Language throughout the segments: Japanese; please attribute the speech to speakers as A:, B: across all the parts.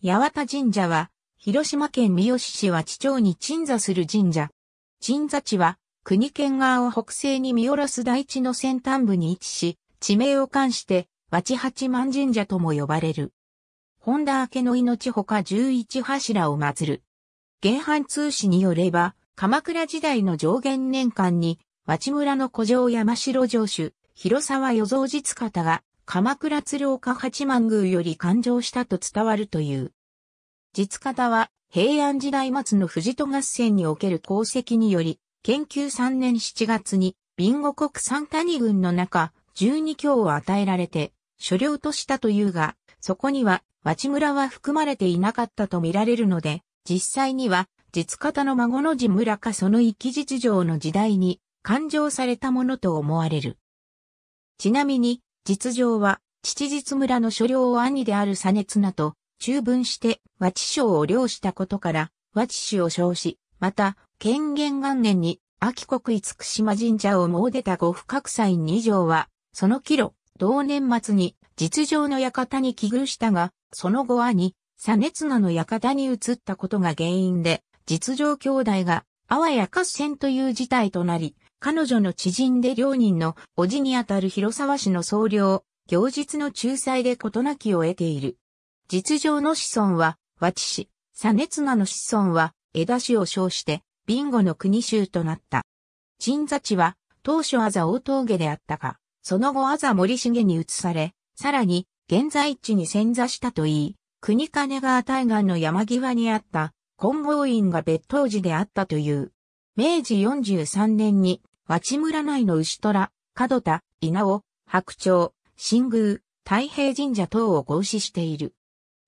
A: 八幡神社は、広島県三好市は地町に鎮座する神社。鎮座地は、国県側を北西に見下ろす大地の先端部に位置し、地名を冠して、和八幡神社とも呼ばれる。本田明の命ほか十一柱を祀る。原版通史によれば、鎌倉時代の上元年間に、和地村の古城山城城主、広沢与蔵実方が、鎌倉鶴岡八幡宮より誕生したと伝わるという。実方は平安時代末の藤戸合戦における功績により、研究3年7月に、ビンゴ国三谷軍の中、十二教を与えられて、所領としたというが、そこには、町村は含まれていなかったと見られるので、実際には、実方の孫の地村かその生き実情の時代に、勘定されたものと思われる。ちなみに、実情は、父実村の所領を兄である熱なと、中分して和知省を領したことから、和知氏を称し、また、権限元年に、秋国厳島神社を詣でた五福格祭二条は、その帰路、同年末に、実情の館に帰遇したが、その後兄、熱なの館に移ったことが原因で、実情兄弟が、あわや合戦という事態となり、彼女の知人で両人の叔父にあたる広沢氏の総領、行実の仲裁で事なきを得ている。実情の子孫は、和知氏、熱賀の子孫は、枝氏を称して、ビンゴの国衆となった。鎮座地は、当初あざ大峠であったが、その後あざ森重に移され、さらに、現在地に潜座したといい、国金川対岸の山際にあった、金剛院が別当時であったという。明治43年に和地村内の牛虎、門田、稲尾、白鳥、新宮、太平神社等を合祀している。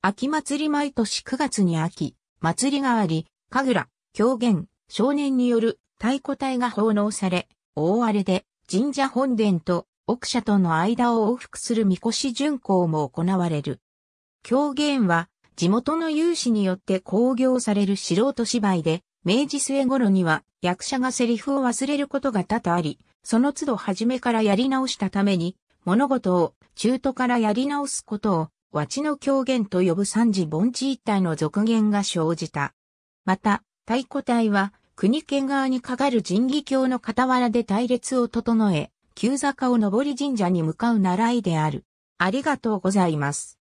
A: 秋祭り毎年9月に秋、祭りがあり、神楽、狂言、少年による太鼓隊が奉納され、大荒れで神社本殿と奥社との間を往復する神輿巡行も行われる。狂言は地元の有志によって興行される素人芝居で、明治末頃には役者がセリフを忘れることが多々あり、その都度初めからやり直したために、物事を中途からやり直すことを、和ちの狂言と呼ぶ三次盆地一帯の続言が生じた。また、太鼓隊は、国県側にかかる神義教の傍らで隊列を整え、急坂を上り神社に向かう習いである。ありがとうございます。